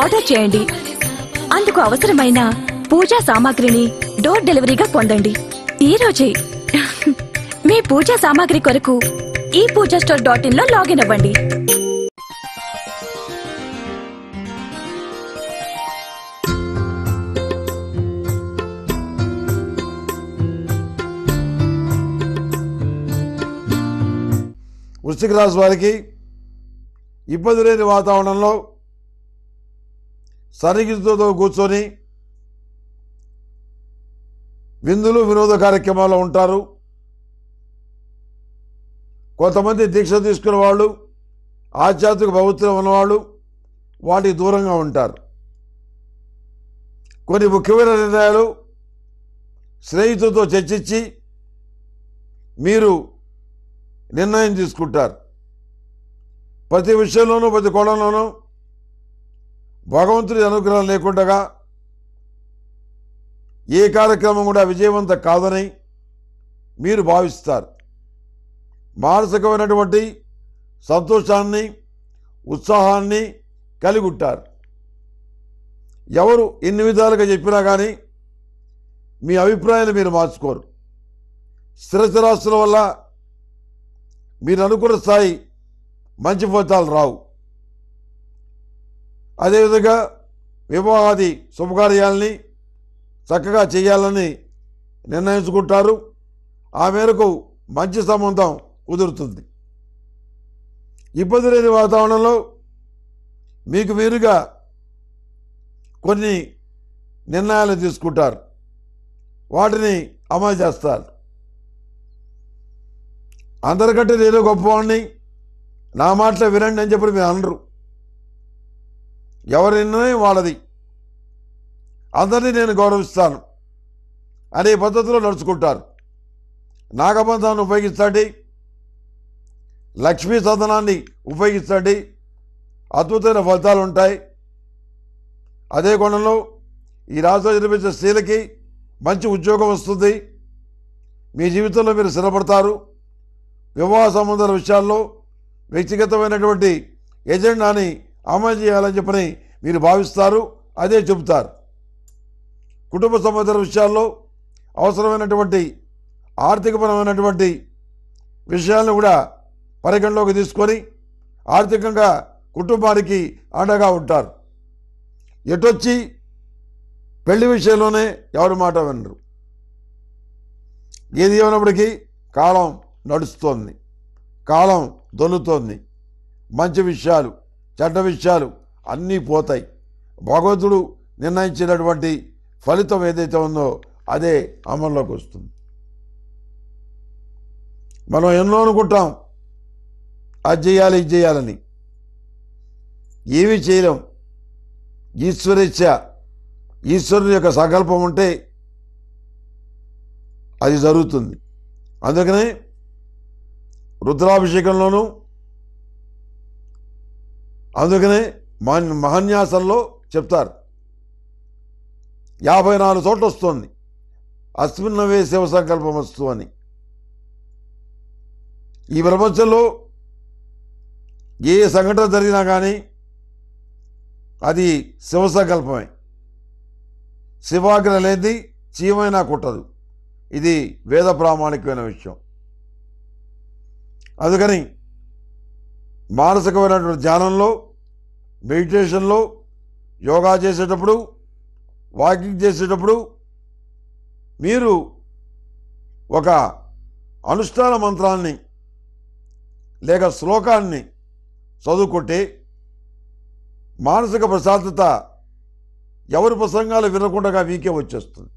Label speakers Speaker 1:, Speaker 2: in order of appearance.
Speaker 1: order చేయండి అందుకు అవసరమైన పూజా సామాగ్రిని డోర్ డెలివరీగా పొందండి ఈ రోజే మీ పూజా సామాగ్రి కొరకు ఈ పూజా స్టోర్ డాట్ ఇన్ లో లాగిన్ అవ్వండి వృశ్చిక రాజు వారికి ఇబ్బంది లేని వాతావరణంలో సరిగిద్దుతో కూర్చొని విందులు వినోద కార్యక్రమాలు ఉంటారు కొంతమంది దీక్ష తీసుకున్న వాళ్ళు ఆధ్యాత్మిక భవిత్వం ఉన్నవాళ్ళు వాటికి దూరంగా ఉంటారు కొన్ని ముఖ్యమైన నిర్ణయాలు స్నేహితులతో చర్చించి మీరు నిర్ణయం తీసుకుంటారు ప్రతి విషయంలోనూ ప్రతి కోణంలోనూ భగవంతుడి అనుగ్రహం లేకుండగా ఏ కార్యక్రమం కూడా విజయవంతం కాదని మీరు భావిస్తారు మానసికమైనటువంటి సంతోషాన్ని ఉత్సాహాన్ని కలిగి ఉంటారు ఎవరు ఎన్ని విధాలుగా చెప్పినా కానీ మీ అభిప్రాయాలు మీరు మార్చుకోరు స్థిరస్థిరాస్తుల వల్ల మీరు అనుకున్న స్థాయి మంచి ఫలితాలు రావు అదేవిధంగా వివాహాది శుభకార్యాలని చక్కగా చేయాలని నిర్ణయించుకుంటారు ఆ మేరకు మంచి సంబంధం కుదురుతుంది ఇబ్బంది లేని వాతావరణంలో మీకు వీరుగా కొన్ని నిర్ణయాలు తీసుకుంటారు వాటిని అమలు చేస్తారు అందరికంటే నేను గొప్పవాడిని నా మాటలు వినండి అని చెప్పి మీరు అనరు ఎవరి వాళ్ళది అందరినీ నేను గౌరవిస్తాను అనే పద్ధతిలో నడుచుకుంటారు నాగబంధాన్ని ఉపయోగించండి లక్ష్మీ సదనాన్ని ఉపయోగించండి అద్భుతమైన ఫలితాలు ఉంటాయి అదే కోణంలో ఈ రాష్ట్రం జన్మించిన స్త్రీలకి మంచి ఉద్యోగం వస్తుంది మీ జీవితంలో మీరు స్థిరపడతారు వివాహ సంబంధాల విషయాల్లో వ్యక్తిగతమైనటువంటి ఎజెండాని అమలు చేయాలని చెప్పని మీరు భావిస్తారు అదే చెబుతారు కుటుంబ సంబంధాల విషయాల్లో అవసరమైనటువంటి ఆర్థికపరమైనటువంటి విషయాలను కూడా పరిగణలోకి తీసుకొని ఆర్థికంగా కుటుంబానికి అండగా ఉంటారు ఎటొచ్చి పెళ్లి విషయంలోనే ఎవరి మాట వినరు ఏది ఏమైనప్పటికీ కాలం నడుస్తోంది కాలం దొల్లుతోంది మంచి విషయాలు చెడ్డ విషయాలు అన్నీ పోతాయి భగవంతుడు నిర్ణయించినటువంటి ఫలితం ఏదైతే ఉందో అదే అమల్లోకి వస్తుంది మనం ఎన్నో అనుకుంటాం అది చేయాలి ఇది చేయాలని ఏమీ చేయలేం ఈశ్వరేచ్ఛ ఈశ్వరుని యొక్క సంకల్పం ఉంటే అది జరుగుతుంది అందుకనే రుద్రాభిషేకంలోనూ అందుకనే మహన్యాసంలో చెప్తారు యాభై నాలుగు చోట్ల వస్తుంది అశ్విన్నవే శివ సంకల్పం వస్తు అని ఈ ప్రపంచంలో ఏ సంఘటన జరిగినా కానీ అది శివ సంకల్పమే శివాగ్ర లేని చీమైనా కుట్టదు ఇది వేద ప్రామాణికమైన విషయం అందుకని మానసికమైనటువంటి ధ్యానంలో మెడిటేషన్లో యోగా చేసేటప్పుడు వాకింగ్ చేసేటప్పుడు మీరు ఒక అనుష్ఠాన మంత్రాన్ని లేక శ్లోకాన్ని చదువుకుంటే మానసిక ప్రశాంతత ఎవరి ప్రసంగాలు వినకుండా వీకే వచ్చేస్తుంది